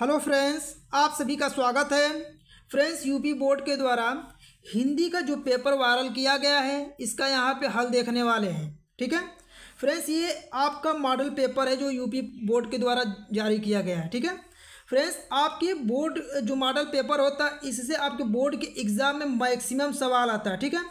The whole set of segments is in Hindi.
हेलो फ्रेंड्स आप सभी का स्वागत है फ्रेंड्स यूपी बोर्ड के द्वारा हिंदी का जो पेपर वायरल किया गया है इसका यहाँ पे हल देखने वाले हैं ठीक है फ्रेंड्स ये आपका मॉडल पेपर है जो यूपी बोर्ड के द्वारा जारी किया गया है ठीक है फ्रेंड्स आपके बोर्ड जो मॉडल पेपर होता है इससे आपके बोर्ड के एग्ज़ाम में मैक्सिमम सवाल आता है ठीक है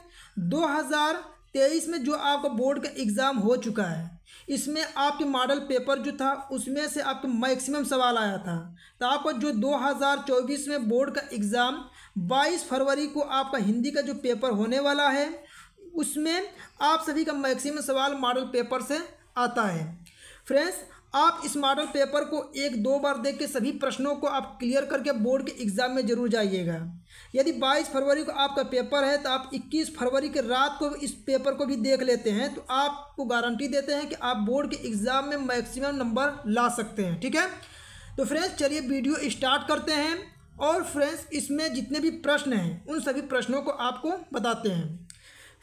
दो हज़ार तेईस में जो आपका बोर्ड का एग्ज़ाम हो चुका है इसमें आपके मॉडल पेपर जो था उसमें से आपके मैक्सिमम सवाल आया था तो आपका जो 2024 में बोर्ड का एग्ज़ाम 22 फरवरी को आपका हिंदी का जो पेपर होने वाला है उसमें आप सभी का मैक्सिमम सवाल मॉडल पेपर से आता है फ्रेंड्स आप इस मॉडल पेपर को एक दो बार देख के सभी प्रश्नों को आप क्लियर करके बोर्ड के एग्ज़ाम में जरूर जाइएगा यदि 22 फरवरी को आपका पेपर है तो आप 21 फरवरी के रात को इस पेपर को भी देख लेते हैं तो आपको गारंटी देते हैं कि आप बोर्ड के एग्ज़ाम में मैक्सिमम नंबर ला सकते हैं ठीक है तो फ्रेंड्स चलिए वीडियो स्टार्ट करते हैं और फ्रेंड्स इसमें जितने भी प्रश्न हैं उन सभी प्रश्नों को आपको बताते हैं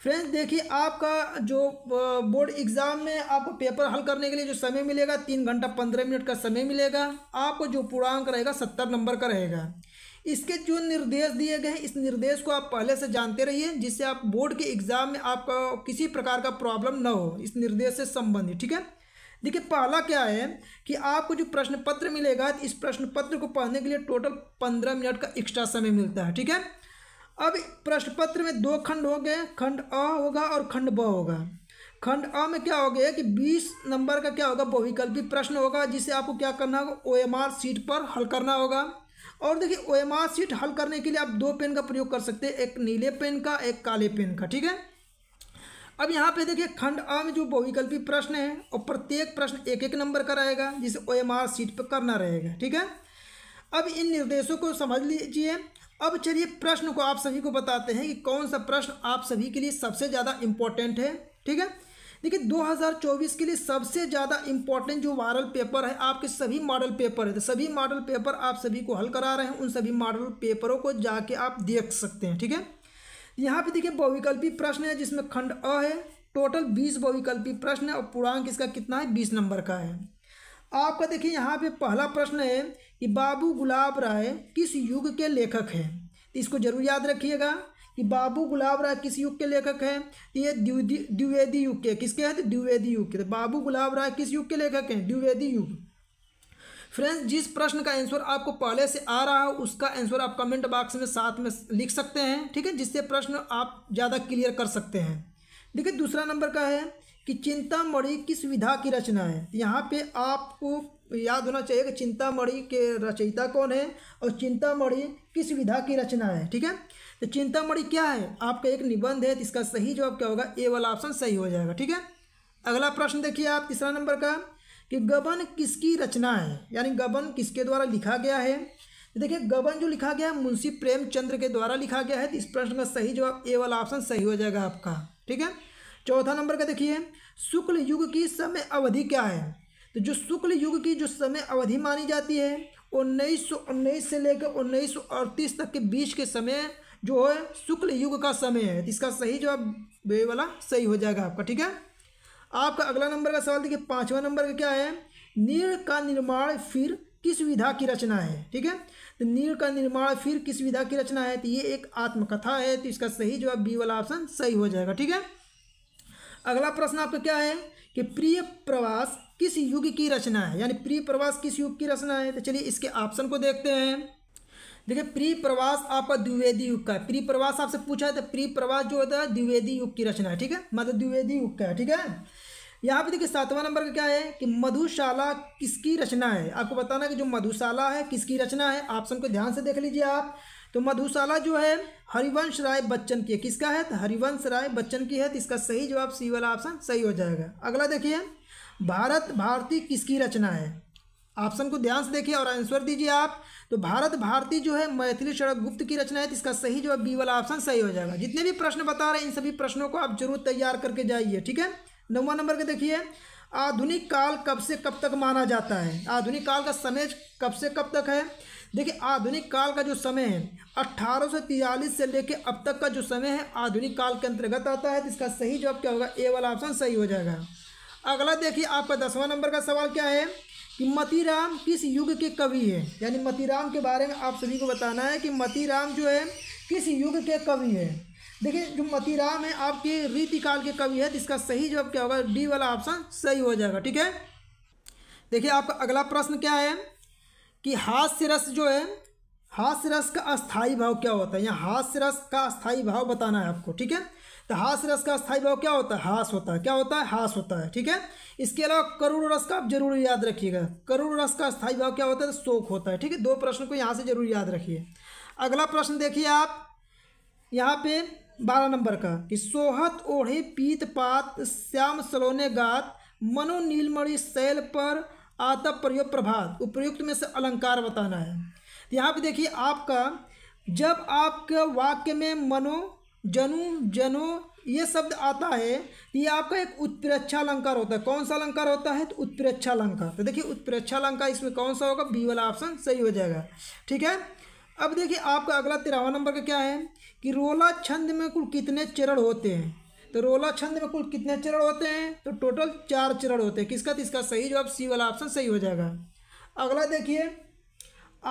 फ्रेंड्स देखिए आपका जो बोर्ड एग्ज़ाम में आपको पेपर हल करने के लिए जो समय मिलेगा तीन घंटा पंद्रह मिनट का समय मिलेगा आपको जो पूर्णांक रहेगा सत्तर नंबर का रहेगा इसके जो निर्देश दिए गए इस निर्देश को आप पहले से जानते रहिए जिससे आप बोर्ड के एग्ज़ाम में आपका किसी प्रकार का प्रॉब्लम ना हो इस निर्देश से संबंधित ठीक है देखिए पहला क्या है कि आपको जो प्रश्न पत्र मिलेगा इस प्रश्न पत्र को पढ़ने के लिए टोटल पंद्रह मिनट का एक्स्ट्रा समय मिलता है ठीक है अब प्रश्न पत्र में दो खंड हो गए खंड अ होगा और खंड ब होगा खंड अ में क्या हो गया कि 20 नंबर का क्या होगा बहुविकल्पी प्रश्न होगा जिसे आपको क्या करना होगा ओ एम आर सीट पर हल करना होगा और देखिए ओ एम आर सीट हल करने के लिए आप दो पेन का प्रयोग कर सकते हैं एक नीले पेन का एक काले पेन का ठीक है अब यहाँ पे देखिए खंड अ में जो बहुविकल्पी प्रश्न है और प्रत्येक प्रश्न एक एक नंबर का रहेगा जिसे ओ एम आर सीट पर करना रहेगा ठीक है अब इन निर्देशों को समझ लीजिए अब चलिए प्रश्न को आप सभी को बताते हैं कि कौन सा प्रश्न आप सभी के लिए सबसे ज़्यादा इम्पोर्टेंट है ठीक है देखिए 2024 के लिए सबसे ज़्यादा इम्पोर्टेंट जो वायरल पेपर है आपके सभी मॉडल पेपर है तो सभी मॉडल पेपर आप सभी को हल करा रहे हैं उन सभी मॉडल पेपरों को जाके आप देख सकते हैं ठीक है यहाँ पे देखिए बहुविकल्पी प्रश्न है जिसमें खंड अ है टोटल बीस बहुविकल्पी प्रश्न है और पूर्णांक इसका कितना है बीस नंबर का है आपका देखिए यहाँ पे पहला प्रश्न है कि बाबू गुलाब राय किस युग के लेखक हैं तो इसको जरूर याद रखिएगा कि बाबू गुलाब राय किस युग के लेखक हैं तो ये द्विवेदी युग के किसके हैं तो द्विवेदी युग के तो बाबू गुलाब राय किस युग के लेखक हैं द्विवेदी युग फ्रेंड्स जिस प्रश्न का आंसर आपको पहले से आ रहा हो उसका आंसर आप कमेंट बॉक्स में साथ में लिख सकते हैं ठीक है जिससे प्रश्न आप ज़्यादा क्लियर कर सकते हैं देखिए दूसरा नंबर का है कि चिंतामढ़ी किस विधा की रचना है यहाँ पे आपको याद होना चाहिए कि चिंतामढ़ी के रचयिता कौन है और चिंतामढ़ी किस विधा की रचना है ठीक है तो चिंतामढ़ी क्या है आपका एक निबंध है तो इसका सही जवाब क्या होगा ए वाला ऑप्शन सही हो जाएगा ठीक है अगला प्रश्न देखिए आप तीसरा नंबर का कि गबन किसकी रचना है यानी गबन किसके द्वारा लिखा गया है तो देखिए गबन जो लिखा गया है मुंशी प्रेमचंद्र के द्वारा लिखा गया है तो इस प्रश्न का सही जवाब ए वाला ऑप्शन सही हो जाएगा आपका ठीक है चौथा नंबर का देखिए शुक्ल युग की समय अवधि क्या है तो जो शुक्ल युग की जो समय अवधि मानी जाती है उन्नीस सौ उन्नीस से लेकर उन्नीस सौ अड़तीस तक के बीच के समय जो है शुक्ल युग का समय है तो इसका सही जवाब वे वाला सही हो जाएगा आपका ठीक है आपका अगला नंबर का सवाल देखिए पाँचवा नंबर का क्या है नीर का निर्माण फिर किस विधा की रचना है ठीक है तो नीर का निर्माण फिर किस विधा की रचना है तो ये एक आत्मकथा है तो इसका सही जवाब बी वाला ऑप्शन सही हो जाएगा ठीक है अगला प्रश्न आपका क्या है कि प्रिय प्रवास किस युग की रचना है यानी प्रिय प्रवास किस युग की रचना है तो चलिए इसके ऑप्शन को देखते हैं देखिए प्री प्रवास आपका द्विवेदी युग का है प्री प्रवास आपसे पूछा है तो प्री प्रवास जो होता है द्विवेदी युग की रचना है ठीक है मतलब द्विवेदी युग का है ठीक है यहाँ पे देखिए सातवां नंबर का क्या है कि मधुशाला किसकी रचना है आपको बताना कि जो मधुशाला है किसकी रचना है ऑप्शन को ध्यान से देख लीजिए आप तो मधुशाला जो है हरिवंश राय बच्चन की है किसका है तो हरिवंश राय बच्चन की है तो इसका सही जवाब सी वाला ऑप्शन सही हो जाएगा अगला देखिए भारत भारती किसकी रचना है ऑप्शन को ध्यान से देखिए और आंसर दीजिए आप तो भारत भारती जो है मैथिली शरद गुप्त की रचना है तो इसका सही जवाब बी वाला ऑप्शन सही हो जाएगा जितने भी प्रश्न बता रहे हैं इन सभी प्रश्नों को आप जरूर तैयार करके जाइए ठीक है नौवा नंबर के देखिए आधुनिक काल कब से कब तक माना जाता है आधुनिक काल का समय कब से कब तक है देखिए आधुनिक काल का जो समय है अट्ठारह से लेके अब तक का जो समय है आधुनिक काल के अंतर्गत आता है तो इसका सही जवाब क्या होगा ए वाला ऑप्शन सही हो जाएगा अगला देखिए आपका दसवां नंबर का सवाल क्या है कि मतीराम किस युग के कवि है यानी मतीराम के बारे में आप सभी को बताना है कि मतीराम जो है किस युग के कवि है देखिए जो मतीराम है आपके रीतिकाल के कवि है तो इसका सही जवाब क्या होगा डी वाला ऑप्शन सही हो जाएगा ठीक है देखिए आपका अगला प्रश्न क्या है कि हास्य रस जो है हास्य रस का अस्थाई भाव क्या होता है यहाँ हास्य रस का अस्थाई भाव बताना है आपको ठीक है तो हास्य रस का स्थायी भाव क्या होता है हास होता है क्या होता है हास होता है ठीक है इसके अलावा करुण रस का आप जरूर याद रखिएगा करुण रस का स्थायी भाव क्या होता है शोक होता है ठीक है दो प्रश्न को यहाँ से जरूर याद रखिए अगला प्रश्न देखिए आप यहाँ पे बारह नंबर का कि सोहत ओढ़े पीत पात श्याम सलोने गात मनो नीलमणि शैल पर आता प्रयोग प्रभात उपयुक्त में से अलंकार बताना है यहाँ पर देखिए आपका जब आपके वाक्य में मनो जनु जनो ये शब्द आता है तो ये आपका एक उत्प्रेक्षा अलंकार होता है कौन सा अलंकार होता है तो उत्प्रेक्षा अलंकार तो देखिए उत्प्रेक्षा अलंकार इसमें कौन सा होगा बी वाला ऑप्शन सही हो जाएगा ठीक है अब देखिए आपका अगला तेरहवा नंबर का क्या है कि रोला छंद में कुल कितने चरण होते हैं तो रोला छंद में कुल कितने चरण होते हैं तो टोटल चार चरण होते हैं किसका तो इसका सही जवाब सी वाला ऑप्शन सही हो जाएगा अगला देखिए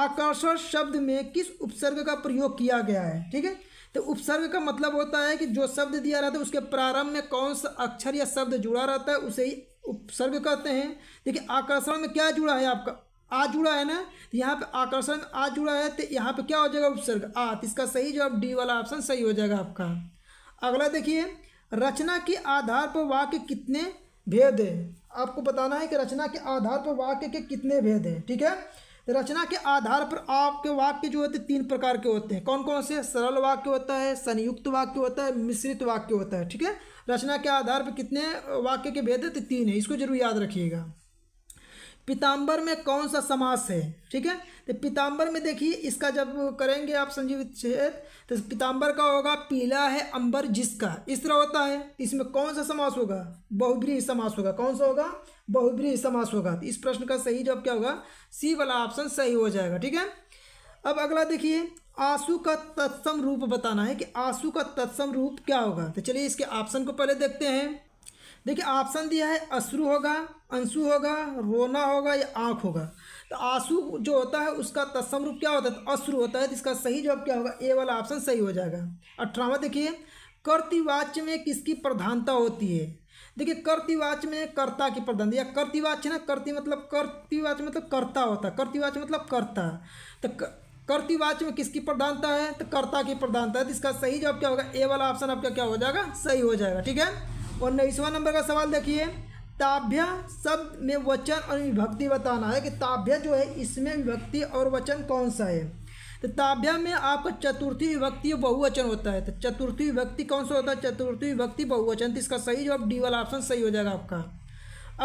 आकर्षण शब्द में किस उपसर्ग का प्रयोग किया गया है ठीक है तो उपसर्ग का मतलब होता है कि जो शब्द दिया रहता है उसके प्रारंभ में कौन सा अक्षर या शब्द जुड़ा रहता है उसे ही उपसर्ग कहते हैं देखिए आकर्षण में क्या जुड़ा है आपका आ जुड़ा है ना तो यहाँ पे आकर्षण आ जुड़ा है तो यहाँ पे क्या हो जाएगा उपसर्ग आ तो इसका सही जवाब डी वाला ऑप्शन सही हो जाएगा आपका अगला देखिए रचना के आधार पर वाक्य कितने भेद हैं आपको बताना है कि रचना के आधार पर वाक्य के कितने भेद हैं ठीक है तो रचना के आधार पर आपके वाक्य जो होते हैं तीन प्रकार के होते हैं कौन कौन से सरल वाक्य होता है संयुक्त वाक्य होता है मिश्रित वाक्य होता है ठीक है रचना के आधार पर कितने वाक्य के भेद हैं तो तीन है इसको जरूर याद रखिएगा पीताम्बर में कौन सा समास है ठीक है तो पीताम्बर में देखिए इसका जब करेंगे आप संजीव छेद तो पीताम्बर का होगा पीला है अंबर जिसका इस तरह होता है इसमें कौन सा समास होगा बहुब्री समास होगा कौन सा होगा बहुब्री समास होगा तो इस प्रश्न का सही जवाब क्या होगा सी वाला ऑप्शन सही हो जाएगा ठीक है अब अगला देखिए आंसू का तत्सम रूप बताना है कि आंसू का तत्सम रूप क्या होगा तो चलिए इसके ऑप्शन को पहले देखते हैं देखिए ऑप्शन दिया है अश्रु होगा अंशु होगा रोना होगा या आँख होगा तो आंसू जो होता है उसका तत्सम रूप क्या होता है अश्रु होता है तो इसका सही जवाब क्या होगा ए वाला ऑप्शन सही हो जाएगा अठारहवा देखिए कर्तिवाच्य में किसकी प्रधानता होती है देखिए कर्तिवाच में कर्ता की प्रधानता या कर्तिवाच्य ना कर्ति मतलब कर्तिवाच मतलब कर्ता होता है कर्तिवाच मतलब कर्ता तो कर्तिवाच में किसकी प्रधानता है तो कर्ता की प्रधानता है तो इसका सही जवाब क्या होगा ए वाला ऑप्शन आपका क्या हो जाएगा सही हो जाएगा ठीक है और नईसवा नंबर का सवाल देखिए ताभ्य शब्द में वचन और विभक्ति बताना है कि ताभ्य जो है इसमें विभक्ति और वचन कौन सा है तो ताभ्य में आपका चतुर्थी विभक्ति बहुवचन होता है तो चतुर्थी विभक्ति कौन सा होता है चतुर्थी विभक्ति बहुवचन तो इसका सही जवाब डी वाला ऑप्शन सही हो जाएगा आपका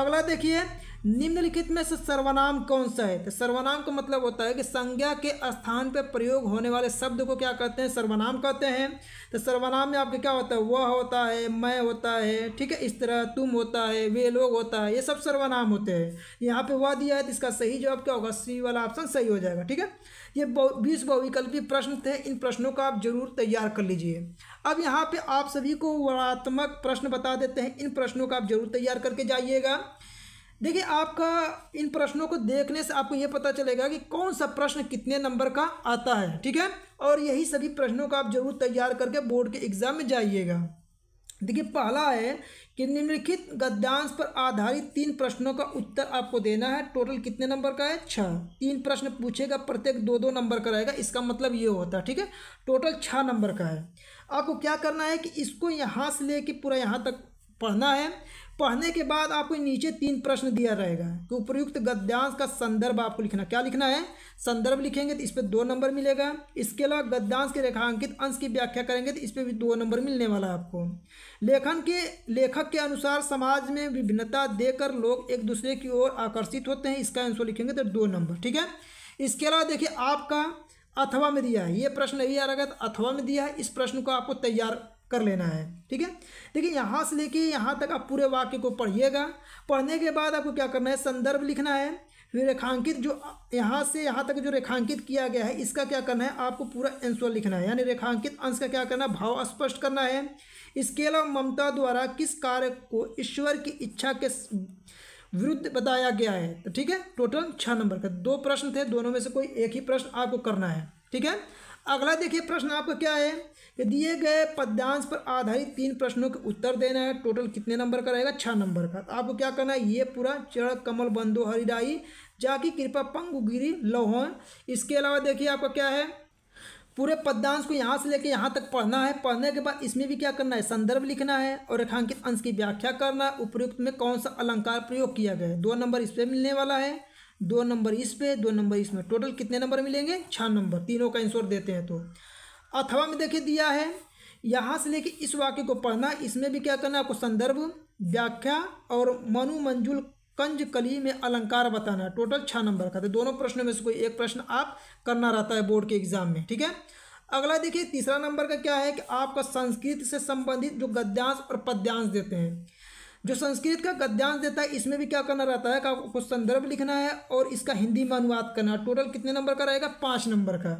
अगला देखिए निम्नलिखित में से सर्वनाम कौन सा है तो सर्वनाम का मतलब होता है कि संज्ञा के स्थान पर प्रयोग होने वाले शब्द को क्या कहते हैं सर्वनाम कहते हैं तो सर्वनाम में आपके क्या होता है वह होता है मैं होता है ठीक है इस तरह तुम होता है वे लोग होता है ये सब सर्वनाम होते हैं यहाँ पे वह दिया है तो इसका सही जवाब क्या होगा सी वाला ऑप्शन सही हो जाएगा ठीक है ये बीस बहुविकल्पी प्रश्न थे इन प्रश्नों का आप जरूर तैयार कर लीजिए अब यहाँ पर आप सभी को वर्णात्मक प्रश्न बता देते हैं इन प्रश्नों का आप जरूर तैयार करके जाइएगा देखिए आपका इन प्रश्नों को देखने से आपको यह पता चलेगा कि कौन सा प्रश्न कितने नंबर का आता है ठीक है और यही सभी प्रश्नों का आप जरूर तैयार करके बोर्ड के एग्जाम में जाइएगा देखिए पहला है कि निम्नलिखित गद्यांश पर आधारित तीन प्रश्नों का उत्तर आपको देना है टोटल कितने नंबर का है छः तीन प्रश्न पूछेगा प्रत्येक दो दो नंबर का रहेगा इसका मतलब ये होता है ठीक है टोटल छः नंबर का है आपको क्या करना है कि इसको यहाँ से लेके पूरा यहाँ तक पढ़ना है पढ़ने के बाद आपको नीचे तीन प्रश्न दिया रहेगा कि उपयुक्त गद्यांश का संदर्भ आपको लिखना क्या लिखना है संदर्भ लिखेंगे तो इस पर दो नंबर मिलेगा इसके अलावा गद्यांश के रेखांकित अंश की व्याख्या करेंगे तो इस पर भी दो नंबर मिलने वाला है आपको लेखन के लेखक के अनुसार समाज में विभिन्नता देकर लोग एक दूसरे की ओर आकर्षित होते हैं इसका आंसर लिखेंगे तो दो नंबर ठीक है इसके अलावा देखिए आपका अथवा में दिया है ये प्रश्न यही आ रहा था अथवा में दिया है इस प्रश्न को आपको तैयार कर लेना है ठीक है देखिए यहाँ से लेके यहाँ तक आप पूरे वाक्य को पढ़िएगा पढ़ने के बाद आपको क्या करना है संदर्भ लिखना है फिर रेखांकित जो यहाँ से यहाँ तक जो रेखांकित किया गया है इसका क्या करना है आपको पूरा आंसर लिखना है यानी रेखांकित अंश का क्या करना है भाव स्पष्ट करना है इसके अलावा ममता द्वारा किस कार्य को ईश्वर की इच्छा के विरुद्ध बताया गया है तो ठीक है टोटल छः नंबर का दो प्रश्न थे दोनों में से कोई एक ही प्रश्न आपको करना है ठीक है अगला देखिए प्रश्न आपका क्या है कि दिए गए पद्यांश पर आधारित तीन प्रश्नों के उत्तर देना है टोटल कितने नंबर का रहेगा छः नंबर का तो आपको क्या करना है ये पूरा चढ़ कमल बंधु हरिदाई जाकी कृपा पंगु गिरी लोहन इसके अलावा देखिए आपका क्या है पूरे पद्यांश को यहाँ से लेकर यहाँ तक पढ़ना है पढ़ने के बाद इसमें भी क्या करना है संदर्भ लिखना है और रेखांकित अंश की व्याख्या करना है उपयुक्त में कौन सा अलंकार प्रयोग किया गया है दो नंबर इस पर मिलने वाला है दो नंबर इस पे दो नंबर इसमें टोटल कितने नंबर मिलेंगे छः नंबर तीनों का आंसर देते हैं तो अथवा में देखिए दिया है यहाँ से लेके इस वाक्य को पढ़ना इसमें भी क्या करना है आपको संदर्भ व्याख्या और मनु मंजुल कंज कली में अलंकार बताना है टोटल छः नंबर का तो दोनों प्रश्नों में से कोई एक प्रश्न आप करना रहता है बोर्ड के एग्जाम में ठीक है अगला देखिए तीसरा नंबर का क्या है कि आपका संस्कृत से संबंधित जो गद्यांश और पद्यांश देते हैं जो संस्कृत का गद्यांश देता है इसमें भी क्या करना रहता है आपको कुछ संदर्भ लिखना है और इसका हिंदी में अनुवाद करना टोटल कितने नंबर का रहेगा पाँच नंबर का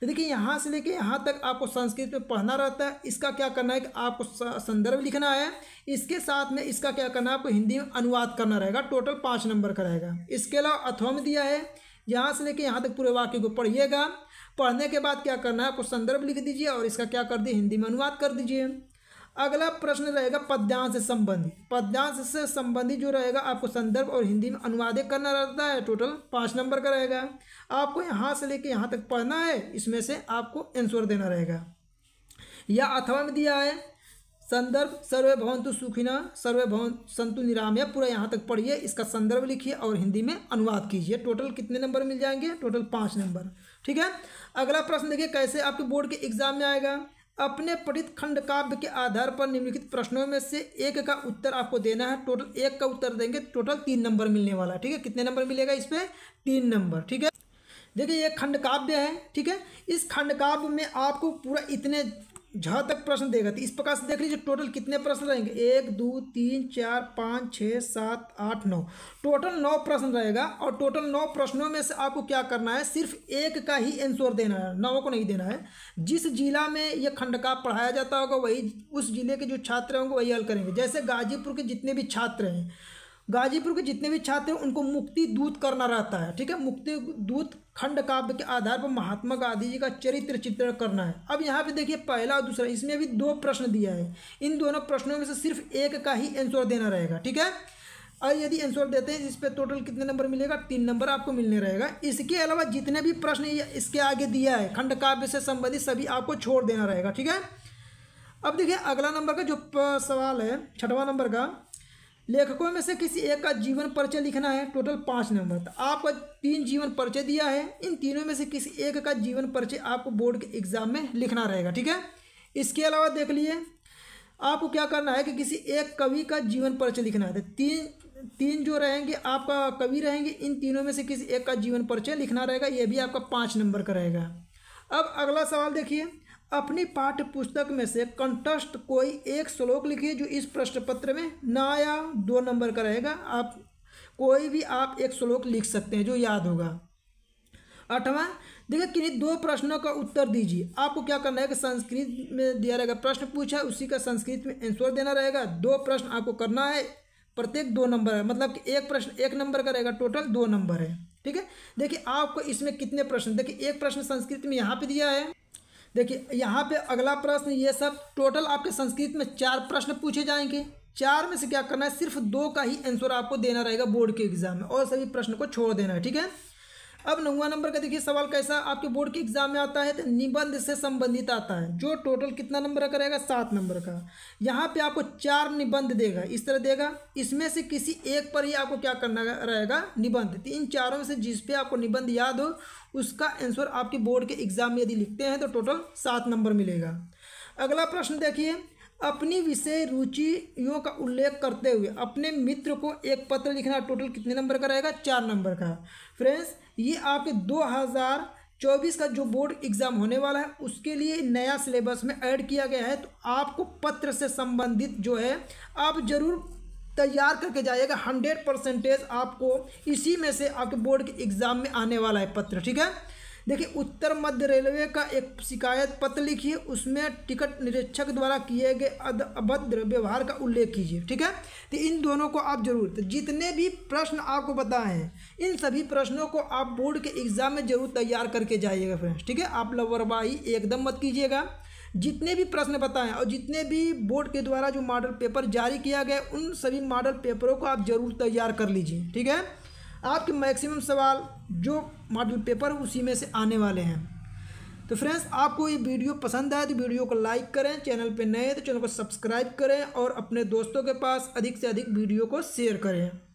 तो देखिए यहाँ से लेके यहाँ तक आपको संस्कृत में पढ़ना रहता है इसका क्या करना है कि आपको संदर्भ लिखना है इसके साथ में इसका क्या करना है आपको हिंदी में अनुवाद करना रहेगा टोटल पाँच नंबर का रहेगा इसके अलावा में दिया है यहाँ से लेके यहाँ तक पूरे वाक्य को पढ़िएगा पढ़ने के बाद क्या करना है आपको संदर्भ लिख दीजिए और इसका क्या कर दिए हिंदी में अनुवाद कर दीजिए अगला प्रश्न रहेगा पद्यांश से संबंधित पद्यांश से संबंधित जो रहेगा आपको संदर्भ और हिंदी में अनुवादित करना रहता है टोटल पाँच नंबर का रहेगा आपको यहाँ से लेके यहाँ तक पढ़ना है इसमें से आपको आंसर देना रहेगा या अथवा में दिया है संदर्भ सर्वे भवंतु सुखिना सर्वे भवन संतु निरामय पूरा यहाँ तक पढ़िए इसका संदर्भ लिखिए और हिंदी में अनुवाद कीजिए टोटल कितने नंबर मिल जाएंगे टोटल पाँच नंबर ठीक है अगला प्रश्न देखिए कैसे आपके बोर्ड के एग्जाम में आएगा अपने पठित खंड काव्य के आधार पर निम्नलिखित प्रश्नों में से एक का उत्तर आपको देना है टोटल एक का उत्तर देंगे टोटल तीन नंबर मिलने वाला है ठीक है कितने नंबर मिलेगा इस पर तीन नंबर ठीक है देखिए ये खंड काव्य है ठीक है इस खंड काव्य में आपको पूरा इतने जहाँ तक प्रश्न देगा तो इस प्रकार से देख लीजिए टोटल कितने प्रश्न रहेंगे एक दो तीन चार पाँच छः सात आठ नौ टोटल नौ प्रश्न रहेगा और टोटल नौ प्रश्नों में से आपको क्या करना है सिर्फ एक का ही आंसर देना है नौ को नहीं देना है जिस जिला में यह खंड का पढ़ाया जाता होगा वही उस जिले के जो छात्र होंगे वही हल करेंगे जैसे गाजीपुर के जितने भी छात्र हैं गाजीपुर के जितने भी छात्र हैं उनको मुक्ति दूत करना रहता है ठीक है मुक्ति दूत खंड काव्य के आधार पर महात्मा गांधी जी का चरित्र चित्रण करना है अब यहाँ पे देखिए पहला और दूसरा इसमें भी दो प्रश्न दिया है इन दोनों प्रश्नों में से सिर्फ एक का ही आंसर देना रहेगा ठीक है और यदि आंसर देते हैं इस पर टोटल कितने नंबर मिलेगा तीन नंबर आपको मिलने रहेगा इसके अलावा जितने भी प्रश्न इसके आगे दिया है खंड काव्य से संबंधित सभी आपको छोड़ देना रहेगा ठीक है अब देखिए अगला नंबर का जो सवाल है छठवां नंबर का लेखकों में से किसी एक का जीवन परिचय लिखना है टोटल पाँच नंबर तो आपका तीन जीवन परिचय दिया है इन तीनों में से किसी एक का जीवन परिचय आपको बोर्ड के एग्जाम में लिखना रहेगा ठीक है इसके अलावा देख लिए आपको क्या करना है कि किसी एक कवि का जीवन परिचय लिखना है तो तीन तीन जो रहेंगे आपका कवि रहेंगे इन तीनों में से किसी एक का जीवन परिचय लिखना रहेगा ये भी आपका पाँच नंबर का रहेगा अब अगला सवाल देखिए अपनी पाठ्य पुस्तक में से कंटस्ट कोई एक श्लोक लिखिए जो इस प्रश्न पत्र में ना आया दो नंबर का रहेगा आप कोई भी आप एक श्लोक लिख सकते हैं जो याद होगा अठवा देखिए किन्हीं दो प्रश्नों का उत्तर दीजिए आपको क्या करना है कि संस्कृत में दिया रहेगा प्रश्न पूछा है उसी का संस्कृत में आंसर देना रहेगा दो प्रश्न आपको करना है प्रत्येक दो नंबर है मतलब कि एक प्रश्न एक नंबर का रहेगा टोटल दो नंबर है ठीक है देखिए आपको इसमें कितने प्रश्न देखिए एक प्रश्न संस्कृत में यहाँ पे दिया है देखिए यहाँ पे अगला प्रश्न ये सब टोटल आपके संस्कृत में चार प्रश्न पूछे जाएंगे चार में से क्या करना है सिर्फ दो का ही आंसर आपको देना रहेगा बोर्ड के एग्जाम में और सभी प्रश्न को छोड़ देना है ठीक है अब नौवा नंबर का देखिए सवाल कैसा आपके बोर्ड के एग्जाम में आता है तो निबंध से संबंधित आता है जो टोटल कितना नंबर का रहेगा सात नंबर का यहाँ पे आपको चार निबंध देगा इस तरह देगा इसमें से किसी एक पर ही आपको क्या करना रहेगा निबंध तो इन चारों में से जिस पे आपको निबंध याद हो उसका आंसर आपके बोर्ड के एग्जाम में यदि लिखते हैं तो टोटल सात नंबर मिलेगा अगला प्रश्न देखिए अपनी विषय रुचियों का उल्लेख करते हुए अपने मित्र को एक पत्र लिखना टोटल कितने नंबर का रहेगा चार नंबर का फ्रेंड्स ये आपके दो हज़ार चौबीस का जो बोर्ड एग्ज़ाम होने वाला है उसके लिए नया सिलेबस में ऐड किया गया है तो आपको पत्र से संबंधित जो है आप ज़रूर तैयार करके जाइएगा हंड्रेड परसेंटेज आपको इसी में से आपके बोर्ड के एग्ज़ाम में आने वाला है पत्र ठीक है देखिए उत्तर मध्य रेलवे का एक शिकायत पत्र लिखिए उसमें टिकट निरीक्षक द्वारा किए गए अभद्र व्यवहार का उल्लेख कीजिए ठीक है तो इन दोनों को आप जरूर तो जितने भी प्रश्न आपको बताए हैं इन सभी प्रश्नों को आप बोर्ड के एग्जाम में जरूर तैयार करके जाइएगा फ्रेंड्स ठीक है आप लवरवाही एकदम मत कीजिएगा जितने भी प्रश्न बताएं और जितने भी बोर्ड के द्वारा जो मॉडल पेपर जारी किया गया उन सभी मॉडल पेपरों को आप जरूर तैयार कर लीजिए ठीक है आपके मैक्सिमम सवाल जो मॉडल पेपर उसी में से आने वाले हैं तो फ्रेंड्स आपको ये वीडियो पसंद आए तो वीडियो को लाइक करें चैनल पर नए तो चैनल को सब्सक्राइब करें और अपने दोस्तों के पास अधिक से अधिक वीडियो को शेयर करें